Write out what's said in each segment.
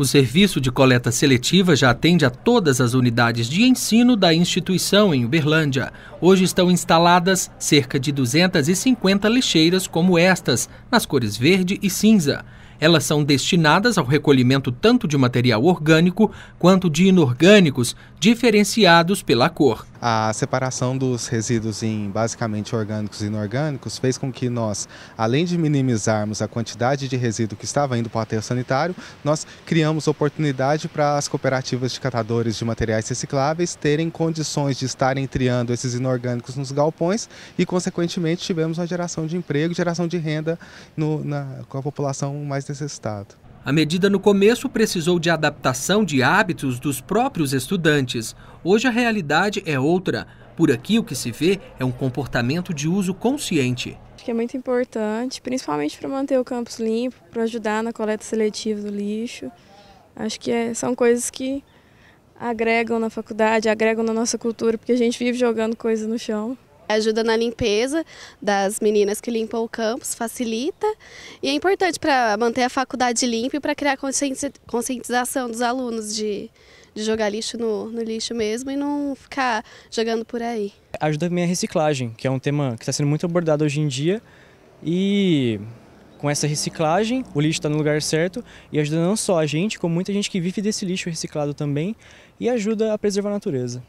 O serviço de coleta seletiva já atende a todas as unidades de ensino da instituição em Uberlândia. Hoje estão instaladas cerca de 250 lixeiras como estas, nas cores verde e cinza. Elas são destinadas ao recolhimento tanto de material orgânico quanto de inorgânicos, diferenciados pela cor. A separação dos resíduos em basicamente orgânicos e inorgânicos fez com que nós, além de minimizarmos a quantidade de resíduo que estava indo para o aterro sanitário, nós criamos oportunidade para as cooperativas de catadores de materiais recicláveis terem condições de estarem triando esses inorgânicos nos galpões e, consequentemente, tivemos uma geração de emprego, geração de renda no, na, com a população mais necessitado. A medida no começo precisou de adaptação de hábitos dos próprios estudantes. Hoje a realidade é outra. Por aqui o que se vê é um comportamento de uso consciente. Acho que é muito importante, principalmente para manter o campus limpo, para ajudar na coleta seletiva do lixo. Acho que é, são coisas que agregam na faculdade, agregam na nossa cultura, porque a gente vive jogando coisas no chão ajuda na limpeza das meninas que limpam o campus, facilita e é importante para manter a faculdade limpa e para criar conscientização dos alunos de, de jogar lixo no, no, lixo mesmo e não ficar jogando por aí. Ajuda também a reciclagem, que é um tema que está sendo muito abordado hoje em dia e com essa reciclagem o lixo está no lugar certo e ajuda não só a gente, como muita gente que vive desse lixo reciclado também e ajuda a preservar a natureza.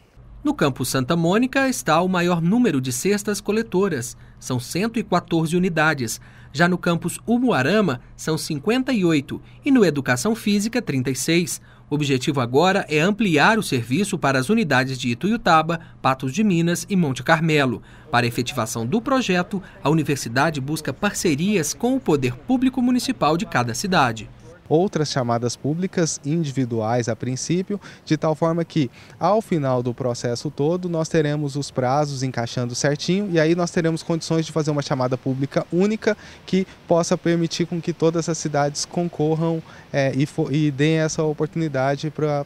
No campus Santa Mônica está o maior número de cestas coletoras, são 114 unidades. Já no campus Umuarama, são 58 e no Educação Física, 36. O objetivo agora é ampliar o serviço para as unidades de Ituiutaba, Patos de Minas e Monte Carmelo. Para a efetivação do projeto, a universidade busca parcerias com o poder público municipal de cada cidade outras chamadas públicas individuais a princípio, de tal forma que ao final do processo todo nós teremos os prazos encaixando certinho e aí nós teremos condições de fazer uma chamada pública única que possa permitir com que todas as cidades concorram é, e, for, e deem essa oportunidade para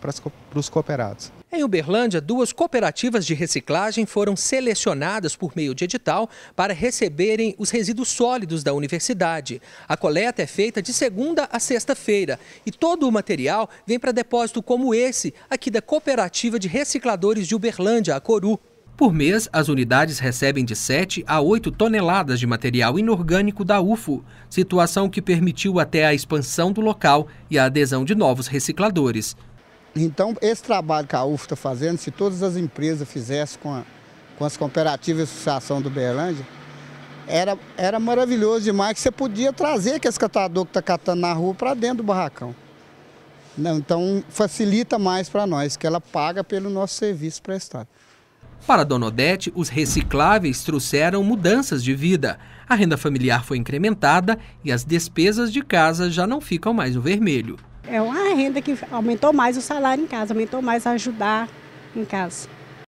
os cooperados. Em Uberlândia, duas cooperativas de reciclagem foram selecionadas por meio de edital para receberem os resíduos sólidos da universidade. A coleta é feita de segunda a sexta-feira e todo o material vem para depósito como esse, aqui da Cooperativa de Recicladores de Uberlândia, a Coru. Por mês, as unidades recebem de 7 a 8 toneladas de material inorgânico da UFO, situação que permitiu até a expansão do local e a adesão de novos recicladores. Então, esse trabalho que a UF está fazendo, se todas as empresas fizessem com, a, com as cooperativas e associação do Berlândia, era, era maravilhoso demais que você podia trazer aquele catador que está catando na rua para dentro do barracão. Não, então facilita mais para nós, que ela paga pelo nosso serviço prestado. Para Dona Odete, os recicláveis trouxeram mudanças de vida. A renda familiar foi incrementada e as despesas de casa já não ficam mais no vermelho. É uma renda que aumentou mais o salário em casa, aumentou mais a ajudar em casa.